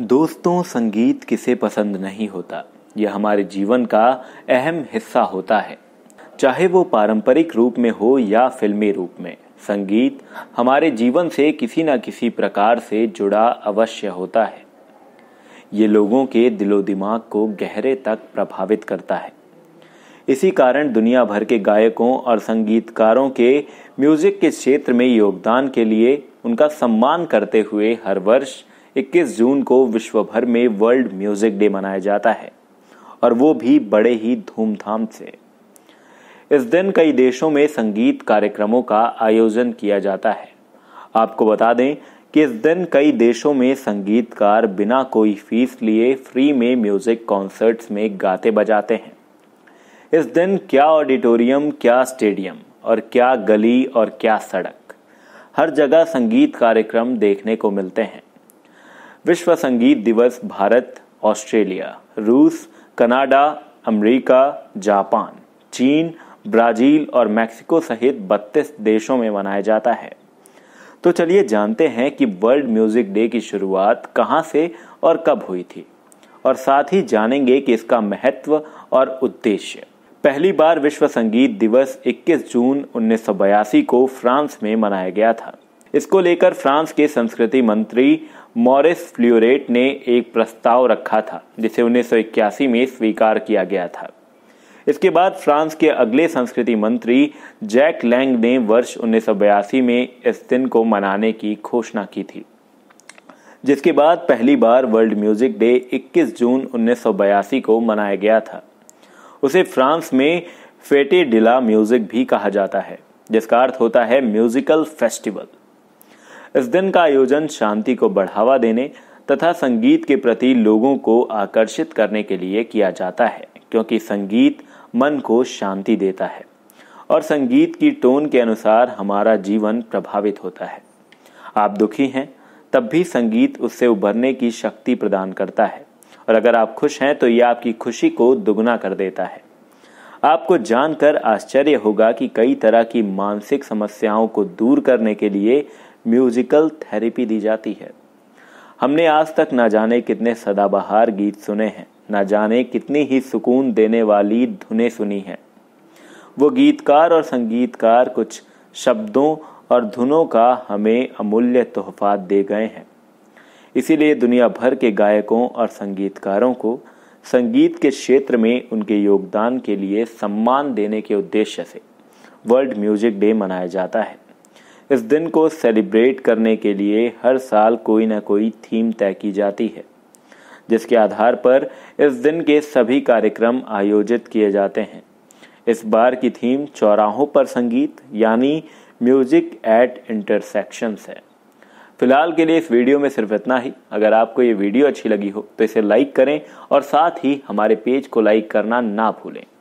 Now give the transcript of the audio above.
दोस्तों संगीत किसे पसंद नहीं होता यह हमारे जीवन का अहम हिस्सा होता है चाहे वो पारंपरिक रूप में हो या फिल्मी रूप में संगीत हमारे जीवन से किसी न किसी प्रकार से जुड़ा अवश्य होता है ये लोगों के दिलो दिमाग को गहरे तक प्रभावित करता है इसी कारण दुनिया भर के गायकों और संगीतकारों के म्यूजिक के क्षेत्र में योगदान के लिए उनका सम्मान करते हुए हर वर्ष 21 जून को विश्व भर में वर्ल्ड म्यूजिक डे मनाया जाता है और वो भी बड़े ही धूमधाम से इस दिन कई देशों में संगीत कार्यक्रमों का आयोजन किया जाता है आपको बता दें कि इस दिन कई देशों में संगीतकार बिना कोई फीस लिए फ्री में म्यूजिक कॉन्सर्ट्स में गाते बजाते हैं इस दिन क्या ऑडिटोरियम क्या स्टेडियम और क्या गली और क्या सड़क हर जगह संगीत कार्यक्रम देखने को मिलते हैं विश्व संगीत दिवस भारत ऑस्ट्रेलिया रूस कनाडा अमेरिका जापान चीन ब्राजील और मैक्सिको सहित 32 देशों में मनाया जाता है तो चलिए जानते हैं कि वर्ल्ड म्यूजिक डे की शुरुआत कहाँ से और कब हुई थी और साथ ही जानेंगे कि इसका महत्व और उद्देश्य पहली बार विश्व संगीत दिवस 21 जून 1982 को फ्रांस में मनाया गया था इसको लेकर फ्रांस के संस्कृति मंत्री मॉरिस फ्लोरेट ने एक प्रस्ताव रखा था जिसे उन्नीस में स्वीकार किया गया था इसके बाद फ्रांस के अगले संस्कृति मंत्री जैक लैंग ने वर्ष उन्नीस में इस दिन को मनाने की घोषणा की थी जिसके बाद पहली बार वर्ल्ड म्यूजिक डे 21 जून उन्नीस को मनाया गया था उसे फ्रांस में फेटे डिला म्यूजिक भी कहा जाता है जिसका अर्थ होता है म्यूजिकल फेस्टिवल इस दिन का आयोजन शांति को बढ़ावा देने तथा संगीत के प्रति लोगों को आकर्षित करने के लिए किया जाता है क्योंकि संगीत मन को शांति देता है और संगीत की टोन के अनुसार हमारा जीवन प्रभावित होता है आप दुखी हैं तब भी संगीत उससे उभरने की शक्ति प्रदान करता है और अगर आप खुश हैं तो यह आपकी खुशी को दुगना कर देता है आपको जानकर आश्चर्य होगा कि कई तरह की मानसिक समस्याओं को दूर करने के लिए म्यूजिकल थेरेपी दी जाती है हमने आज तक ना जाने कितने सदाबहार गीत सुने हैं ना जाने कितनी ही सुकून देने वाली धुनें सुनी हैं वो गीतकार और संगीतकार कुछ शब्दों और धुनों का हमें अमूल्य तोहफा दे गए हैं इसीलिए दुनिया भर के गायकों और संगीतकारों को संगीत के क्षेत्र में उनके योगदान के लिए सम्मान देने के उद्देश्य से वर्ल्ड म्यूजिक डे मनाया जाता है इस दिन को सेलिब्रेट करने के लिए हर साल कोई ना कोई थीम तय की जाती है जिसके आधार पर इस दिन के सभी कार्यक्रम आयोजित किए जाते हैं इस बार की थीम चौराहों पर संगीत यानी म्यूजिक एट इंटरसेक्शंस है फिलहाल के लिए इस वीडियो में सिर्फ इतना ही अगर आपको ये वीडियो अच्छी लगी हो तो इसे लाइक करें और साथ ही हमारे पेज को लाइक करना ना भूलें